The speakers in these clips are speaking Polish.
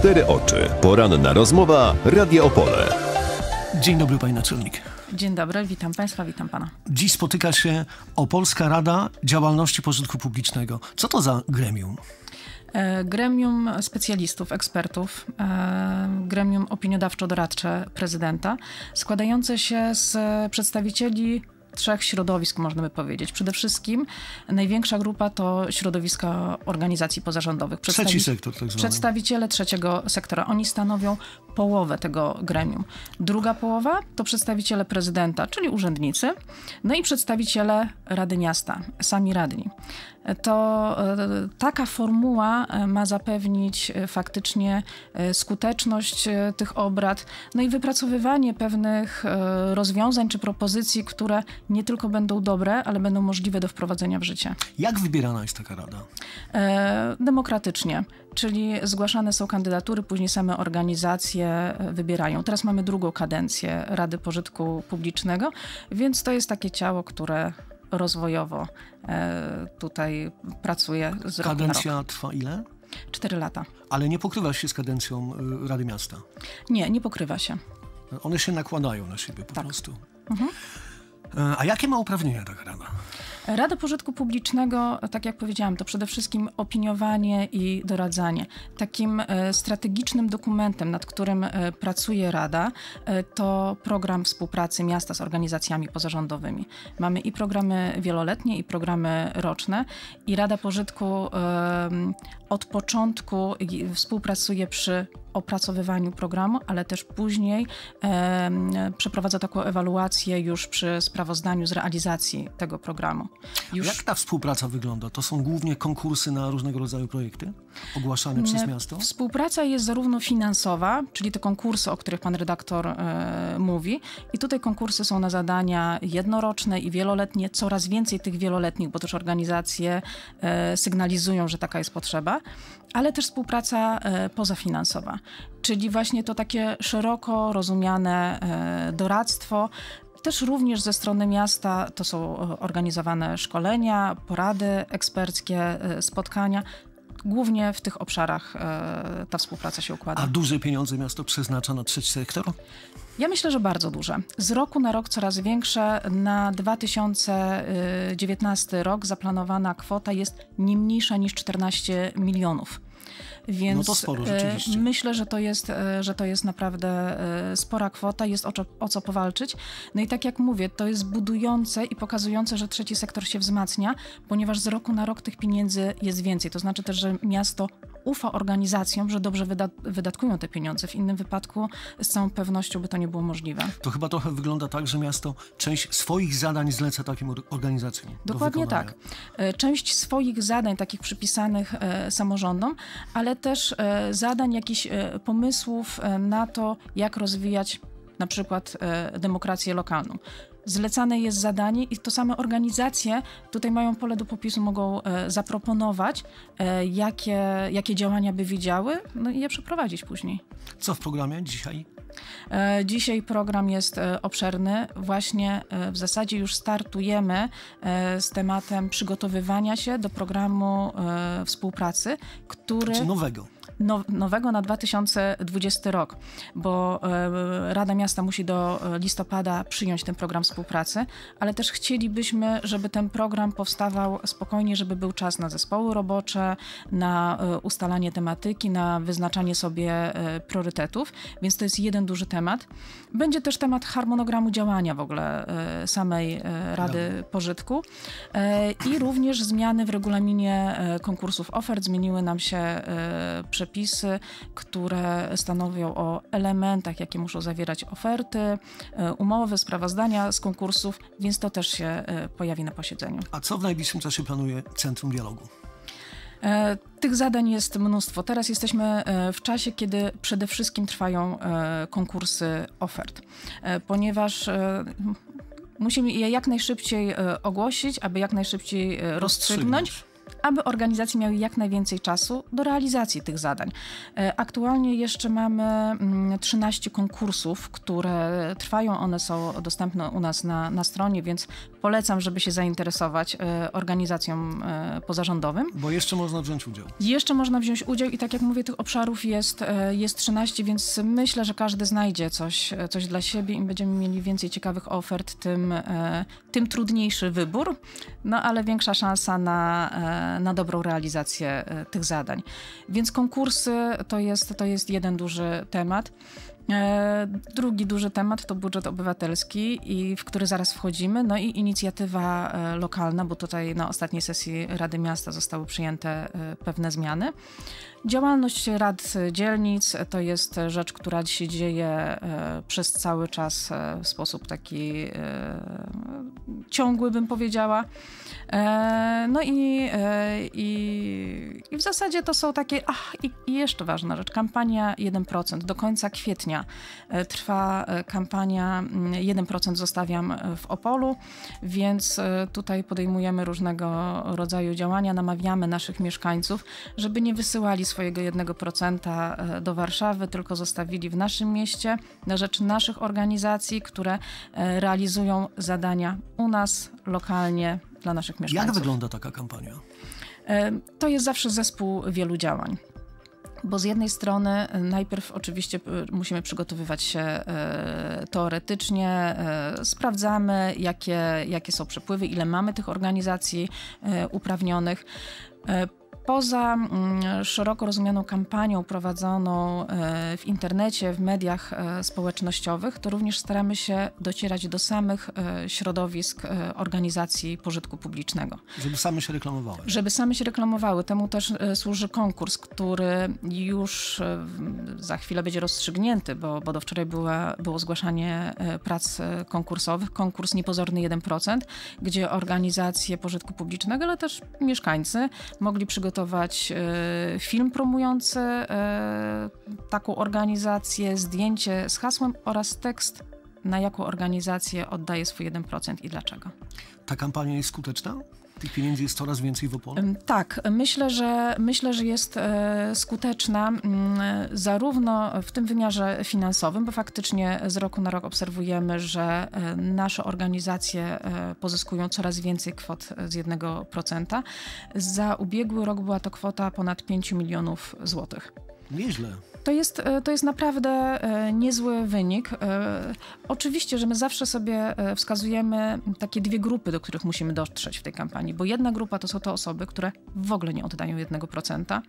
Cztery oczy. Poranna rozmowa Radio Opole. Dzień dobry, pani naczelnik. Dzień dobry, witam państwa, witam pana. Dziś spotyka się Opolska Rada Działalności Pożytku Publicznego. Co to za gremium? E, gremium specjalistów, ekspertów, e, gremium opiniodawczo-doradcze prezydenta, składające się z przedstawicieli trzech środowisk, można by powiedzieć. Przede wszystkim największa grupa to środowiska organizacji pozarządowych. Przedstawi Trzeci sektor, tak zwany. Przedstawiciele trzeciego sektora. Oni stanowią połowę tego gremium. Druga połowa to przedstawiciele prezydenta, czyli urzędnicy, no i przedstawiciele Rady Miasta, sami radni. To e, taka formuła e, ma zapewnić e, faktycznie skuteczność tych obrad, no i wypracowywanie pewnych rozwiązań czy propozycji, które nie tylko będą dobre, ale będą możliwe do wprowadzenia w życie. Jak wybierana jest taka rada? E, demokratycznie, czyli zgłaszane są kandydatury, później same organizacje e, wybierają. Teraz mamy drugą kadencję Rady Pożytku Publicznego, więc to jest takie ciało, które rozwojowo e, tutaj pracuje z roku Kadencja rok. trwa ile? Cztery lata. Ale nie pokrywa się z kadencją y, Rady Miasta? Nie, nie pokrywa się. One się nakładają na siebie po tak. prostu. Mhm. E, a jakie ma uprawnienia taka rada? Rada Pożytku Publicznego, tak jak powiedziałam, to przede wszystkim opiniowanie i doradzanie. Takim e, strategicznym dokumentem, nad którym e, pracuje Rada, to program współpracy miasta z organizacjami pozarządowymi. Mamy i programy wieloletnie, i programy roczne, i Rada Pożytku od początku współpracuje przy opracowywaniu programu, ale też później e, przeprowadza taką ewaluację już przy sprawozdaniu z realizacji tego programu. Już... Jak ta współpraca wygląda? To są głównie konkursy na różnego rodzaju projekty ogłaszane przez miasto? Współpraca jest zarówno finansowa, czyli te konkursy, o których pan redaktor e, mówi, i tutaj konkursy są na zadania jednoroczne i wieloletnie, coraz więcej tych wieloletnich, bo też organizacje e, sygnalizują, że taka jest potrzeba, ale też współpraca e, pozafinansowa czyli właśnie to takie szeroko rozumiane e, doradztwo. Też również ze strony miasta to są e, organizowane szkolenia, porady eksperckie, e, spotkania głównie w tych obszarach ta współpraca się układa. A duże pieniądze miasto przeznacza na trzeci sektor? Ja myślę, że bardzo duże. Z roku na rok coraz większe. Na 2019 rok zaplanowana kwota jest nie mniejsza niż 14 milionów. Więc no to sporo, e, rzeczywiście. myślę, że to, jest, e, że to jest naprawdę e, spora kwota, jest o co, o co powalczyć. No i tak jak mówię, to jest budujące i pokazujące, że trzeci sektor się wzmacnia, ponieważ z roku na rok tych pieniędzy jest więcej. To znaczy też, że miasto ufa organizacjom, że dobrze wydat wydatkują te pieniądze. W innym wypadku z całą pewnością by to nie było możliwe. To chyba trochę wygląda tak, że miasto część swoich zadań zleca takim organizacjom. Dokładnie do tak. E, część swoich zadań, takich przypisanych e, samorządom, ale też e, zadań, jakichś e, pomysłów e, na to, jak rozwijać na przykład e, demokrację lokalną zlecane jest zadanie i to same organizacje tutaj mają pole do popisu, mogą e, zaproponować, e, jakie, jakie działania by widziały no i je przeprowadzić później. Co w programie dzisiaj? E, dzisiaj program jest obszerny. Właśnie w zasadzie już startujemy z tematem przygotowywania się do programu współpracy, który. Znaczy nowego no, nowego na 2020 rok, bo e, Rada Miasta musi do e, listopada przyjąć ten program współpracy, ale też chcielibyśmy, żeby ten program powstawał spokojnie, żeby był czas na zespoły robocze, na e, ustalanie tematyki, na wyznaczanie sobie priorytetów, więc to jest jeden duży temat. Będzie też temat harmonogramu działania w ogóle samej Rady Pożytku i również zmiany w regulaminie konkursów ofert. Zmieniły nam się przepisy przepisy, które stanowią o elementach, jakie muszą zawierać oferty, e, umowy, sprawozdania z konkursów, więc to też się e, pojawi na posiedzeniu. A co w najbliższym czasie planuje Centrum Dialogu? E, tych zadań jest mnóstwo. Teraz jesteśmy w czasie, kiedy przede wszystkim trwają konkursy ofert, ponieważ musimy je jak najszybciej ogłosić, aby jak najszybciej rozstrzygnąć aby organizacje miały jak najwięcej czasu do realizacji tych zadań. E, aktualnie jeszcze mamy 13 mm, konkursów, które trwają, one są dostępne u nas na, na stronie, więc polecam, żeby się zainteresować e, organizacjom e, pozarządowym. Bo jeszcze można wziąć udział. Jeszcze można wziąć udział i tak jak mówię, tych obszarów jest, jest 13, więc myślę, że każdy znajdzie coś, coś dla siebie. Im będziemy mieli więcej ciekawych ofert, tym, tym trudniejszy wybór, no ale większa szansa na na dobrą realizację e, tych zadań. Więc konkursy to jest, to jest jeden duży temat. E, drugi duży temat to budżet obywatelski, i w który zaraz wchodzimy, no i inicjatywa e, lokalna, bo tutaj na ostatniej sesji Rady Miasta zostały przyjęte e, pewne zmiany. Działalność rad dzielnic to jest rzecz, która się dzieje przez cały czas w sposób taki ciągły, bym powiedziała. No i, i, i w zasadzie to są takie, ach, i, i jeszcze ważna rzecz, kampania 1% do końca kwietnia E, trwa e, kampania 1% mm, zostawiam e, w Opolu, więc tutaj podejmujemy różnego rodzaju działania, namawiamy naszych mieszkańców, żeby nie wysyłali swojego 1% do Warszawy, tylko zostawili w naszym mieście na rzecz naszych organizacji, które realizują zadania u nas lokalnie dla naszych mieszkańców. Jak wygląda taka kampania? To jest zawsze zespół wielu działań. Bo z jednej strony e, najpierw oczywiście e, musimy przygotowywać się e, teoretycznie, sprawdzamy jakie, jakie są przepływy, ile mamy tych organizacji uprawnionych. Poza mm, szeroko rozumianą kampanią prowadzoną e, w internecie, w mediach e, społecznościowych, to również staramy się docierać do samych e, środowisk organizacji pożytku publicznego. Żeby same się reklamowały. Żeby same się reklamowały. Temu też służy konkurs, który już za chwilę będzie rozstrzygnięty, bo, bo do wczoraj była, było zgłaszanie prac konkursowych. Konkurs Niepozorny 1%, gdzie organizacje pożytku publicznego, ale też mieszkańcy mogli przygotować przygotować e, film promujący e, taką organizację, zdjęcie z hasłem oraz tekst, na jaką organizację oddaje swój 1% i dlaczego. Ta kampania jest skuteczna? Tych pieniędzy jest coraz więcej w Opolu? Tak, myślę, że, myślę, że jest e, skuteczna mm, zarówno w tym wymiarze finansowym, bo faktycznie z roku na rok obserwujemy, że e, nasze organizacje e, pozyskują coraz więcej kwot z 1%. Za ubiegły rok była to kwota ponad 5 milionów złotych. Nieźle. To jest, e, to jest naprawdę e, niezły wynik. E, oczywiście, że my zawsze sobie wskazujemy takie dwie grupy, do których musimy dotrzeć w tej kampanii, bo jedna grupa to są to osoby, które w ogóle nie oddają 1%,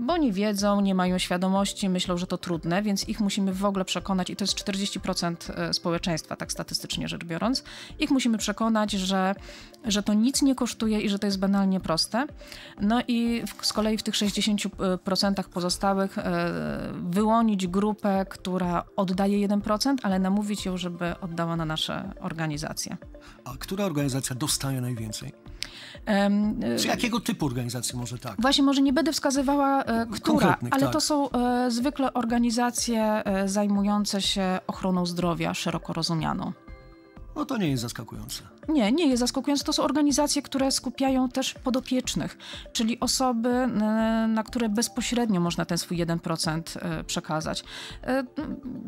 bo nie wiedzą, nie mają świadomości, myślą, że to trudne, więc ich musimy w ogóle przekonać, i to jest 40% e, społeczeństwa, tak statystycznie rzecz biorąc, ich musimy przekonać, że, że to nic nie kosztuje i że to jest banalnie proste. No i w, z kolei w tych 60% pozostałych e, wyłonić grupę, która oddaje 1%, ale namówić ją, żeby oddała na nasze organizacje. A która organizacja dostaje najwięcej? E, Z jakiego typu organizacji może tak? Właśnie może nie będę wskazywała, e, która, ale tak. to są e, zwykle organizacje zajmujące się ochroną zdrowia szeroko rozumianą. No to nie jest zaskakujące. Nie, nie jest zaskakujące. To są organizacje, które skupiają też podopiecznych, czyli osoby, e, na które bezpośrednio można ten swój 1% e, przekazać. E,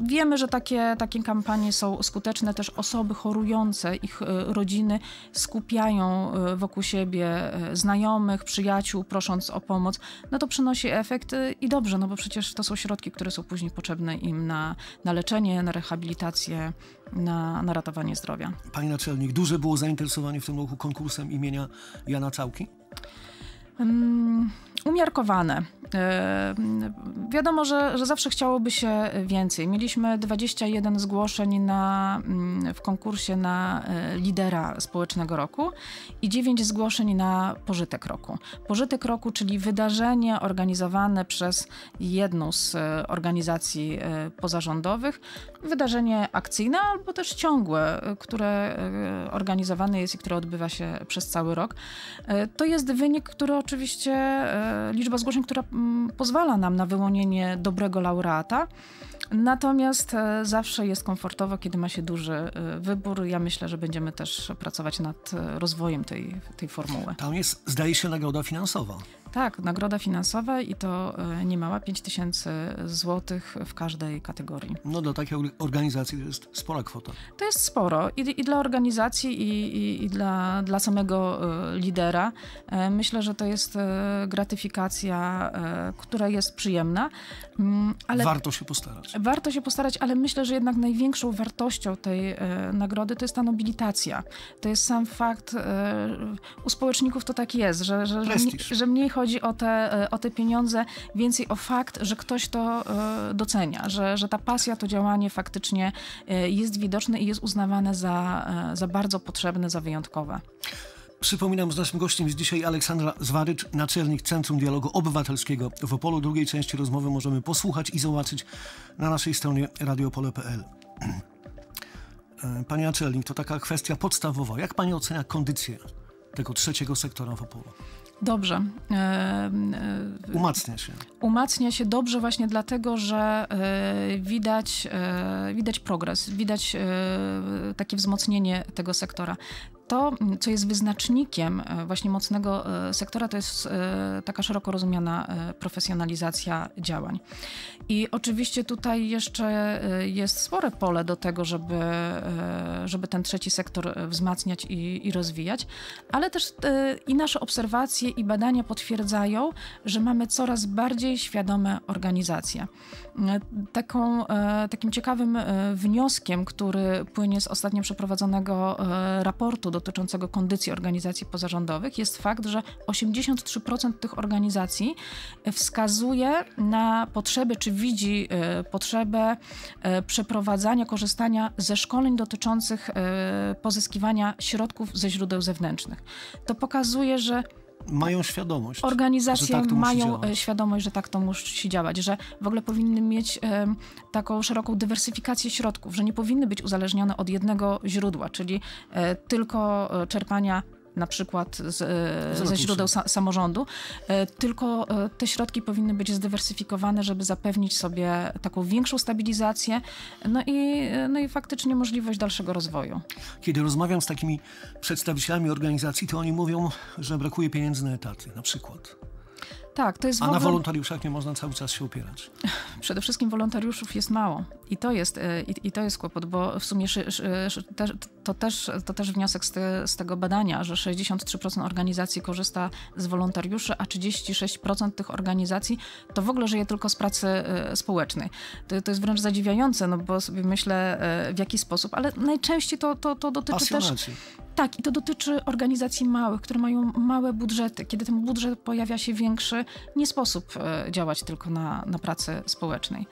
wiemy, że takie, takie kampanie są skuteczne, też osoby chorujące, ich rodziny skupiają wokół siebie znajomych, przyjaciół, prosząc o pomoc. No to przynosi efekt i dobrze, no bo przecież to są środki, które są później potrzebne im na, na leczenie, na rehabilitację na, na ratowanie zdrowia. Pani naczelnik, duże było zainteresowanie w tym roku konkursem imienia Jana Całki? Um, mm, umiarkowane. Yy, wiadomo, że, że zawsze chciałoby się więcej. Mieliśmy 21 zgłoszeń na, mm, w konkursie na e, lidera społecznego roku i 9 zgłoszeń na pożytek roku. Pożytek roku, czyli wydarzenie organizowane przez jedną z e, organizacji pozarządowych, wydarzenie akcyjne albo też ciągłe, które e, organizowane jest i które odbywa się przez cały rok. E, to jest wynik, który oczywiście, e, liczba zgłoszeń, która mm, pozwala nam na wyłonienie dobrego laureata. Natomiast zawsze jest komfortowo, kiedy ma się duży wybór. Ja myślę, że będziemy też pracować nad rozwojem tej, tej formuły. Tam jest, zdaje się, nagroda finansowa. Tak, nagroda finansowa i to e, niemała 5 tysięcy złotych w każdej kategorii. No dla takiej organizacji to jest spora kwota. To jest sporo i, i dla organizacji i, i, i, dla, dla samego e, lidera. E, myślę, że to jest gratyfikacja, która jest przyjemna. Mm, ale warto się postarać. Warto się postarać, ale myślę, że jednak największą wartością tej nagrody to jest ta nobilitacja. To jest sam fakt, u społeczników to tak jest, że, że, że, że mniej chodzi o te, e, o te pieniądze, więcej o fakt, że ktoś to e, docenia, że, że ta pasja, to działanie faktycznie e, jest widoczne i jest uznawane za, za bardzo potrzebne, za wyjątkowe. Przypominam, z naszym gościem jest dzisiaj Aleksandra Zwarycz, naczelnik Centrum Dialogu Obywatelskiego w Opolu. Drugiej części rozmowy możemy posłuchać i zobaczyć na naszej stronie radiopole.pl. Panie naczelnik, to taka kwestia podstawowa. Jak Pani ocenia kondycję tego trzeciego sektora w Opolu? Dobrze. E, e, Umacnia się. Umacnia się dobrze właśnie dlatego, że e, widać, widać progres, widać takie wzmocnienie tego sektora to, mm, co jest wyznacznikiem e, właśnie mocnego e, sektora, to jest e, taka szeroko rozumiana profesjonalizacja działań. I oczywiście tutaj jeszcze jest spore pole do tego, żeby, żeby ten trzeci sektor wzmacniać i, i rozwijać, ale też i nasze obserwacje i badania potwierdzają, że mamy coraz bardziej świadome organizacje. Taką, takim ciekawym wnioskiem, który płynie z ostatnio przeprowadzonego raportu do dotyczącego kondycji organizacji pozarządowych jest fakt, że 83% tych organizacji e, wskazuje na potrzeby, czy widzi e, potrzebę e, przeprowadzania, korzystania ze szkoleń dotyczących pozyskiwania środków ze źródeł zewnętrznych. To pokazuje, że mają świadomość. Tak Organizacje tak mają e, świadomość, że tak to musi działać, że w ogóle powinny mieć taką szeroką dywersyfikację środków, że nie powinny być uzależnione od jednego źródła, czyli e, tylko e, czerpania na przykład z, e, ze źródeł sa samorządu, e, tylko e, te środki powinny być zdywersyfikowane, żeby zapewnić sobie taką większą stabilizację no i, no i faktycznie możliwość dalszego rozwoju. Kiedy rozmawiam z takimi przedstawicielami organizacji, to oni mówią, że brakuje pieniędzy na etaty na przykład. Tak, to jest. A ogóle... na wolontariuszach nie można cały czas się opierać. Przede wszystkim wolontariuszów jest mało. I to jest, e, i, i to jest kłopot, bo w sumie to, też, to też wniosek z, te, z tego badania, że 63% organizacji korzysta z wolontariuszy, a 36% tych organizacji to w ogóle żyje tylko z pracy e, społecznej. To, to jest wręcz zadziwiające, no bo sobie myślę e, w jaki sposób, ale najczęściej to, to, to dotyczy też... Tak, i to dotyczy organizacji małych, które mają małe budżety. Kiedy ten budżet pojawia się większy, nie sposób działać tylko na, na pracy społecznej.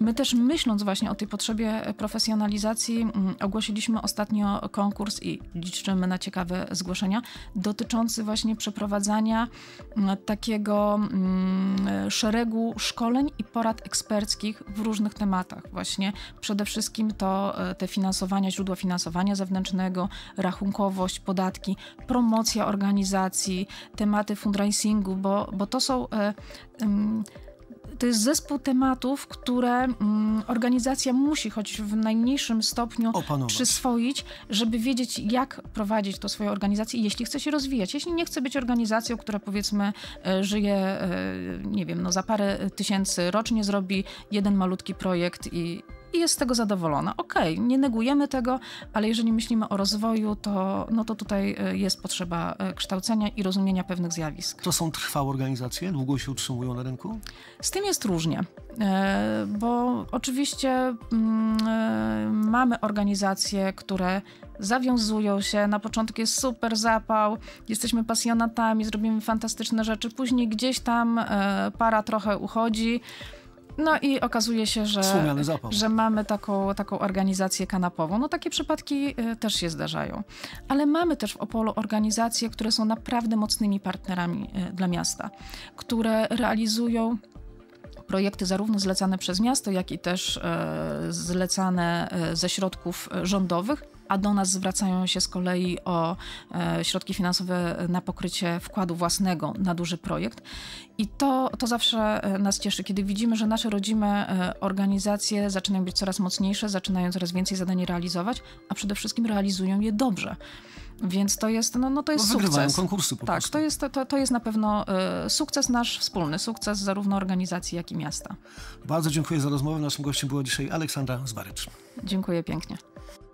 My też myśląc właśnie o tej potrzebie profesjonalizacji, mm, ogłosiliśmy ostatnio konkurs i liczymy na ciekawe zgłoszenia dotyczący właśnie przeprowadzania mm, takiego mm, szeregu szkoleń i porad eksperckich w różnych tematach. Właśnie przede wszystkim to e, te finansowania, źródła finansowania zewnętrznego, rachunkowość, podatki, promocja organizacji, tematy fundraisingu, bo, bo to są. Y, y, to jest zespół tematów, które mm, organizacja musi choć w najmniejszym stopniu Opanować. przyswoić, żeby wiedzieć, jak prowadzić to swoją organizację, jeśli chce się rozwijać. Jeśli nie chce być organizacją, która powiedzmy e, żyje, e, nie wiem, no, za parę tysięcy rocznie zrobi jeden malutki projekt i, i jest z tego zadowolona. Okej, okay, nie negujemy tego, ale jeżeli myślimy o rozwoju, to, no to tutaj e, jest potrzeba e, kształcenia i rozumienia pewnych zjawisk. To są trwałe organizacje? Długo się utrzymują na rynku? Z tym jest różnie, e, bo oczywiście mm, mamy organizacje, które zawiązują się, na początku jest super zapał, jesteśmy pasjonatami, zrobimy fantastyczne rzeczy, później gdzieś tam para trochę uchodzi. No i okazuje się, że, że mamy taką, taką organizację kanapową. No takie przypadki y, też się zdarzają. Ale mamy też w Opolu organizacje, które są naprawdę mocnymi partnerami y, dla miasta, które realizują projekty zarówno zlecane przez miasto, jak i też e, zlecane e, ze środków e, rządowych a do nas zwracają się z kolei o e, środki finansowe na pokrycie wkładu własnego na duży projekt. I to, to zawsze e, nas cieszy, kiedy widzimy, że nasze rodzime e, organizacje zaczynają być coraz mocniejsze, zaczynają coraz więcej zadań realizować, a przede wszystkim realizują je dobrze. Więc to jest, no, no to jest no, sukces. konkursy po Tak, prostu. to jest, to, to jest na pewno sukces nasz wspólny, sukces zarówno organizacji, jak i miasta. Bardzo dziękuję za rozmowę. Naszym gościem była dzisiaj Aleksandra Zbarycz. Dziękuję pięknie.